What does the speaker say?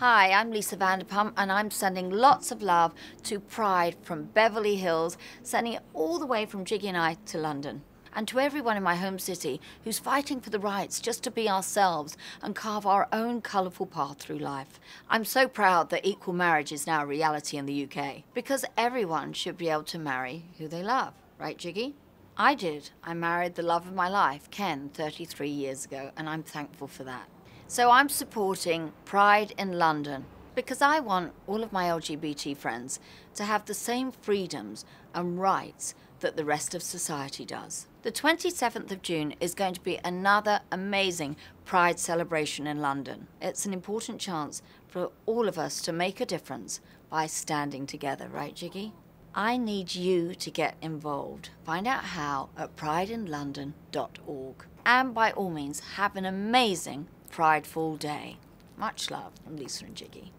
Hi, I'm Lisa Vanderpump, and I'm sending lots of love to Pride from Beverly Hills, sending it all the way from Jiggy and I to London. And to everyone in my home city who's fighting for the rights just to be ourselves and carve our own colourful path through life. I'm so proud that equal marriage is now a reality in the UK because everyone should be able to marry who they love, right, Jiggy? I did. I married the love of my life, Ken, 33 years ago, and I'm thankful for that. So I'm supporting Pride in London because I want all of my LGBT friends to have the same freedoms and rights that the rest of society does. The 27th of June is going to be another amazing Pride celebration in London. It's an important chance for all of us to make a difference by standing together, right, Jiggy? I need you to get involved. Find out how at prideinlondon.org. And by all means, have an amazing prideful day. Much love, Lisa and Jiggy.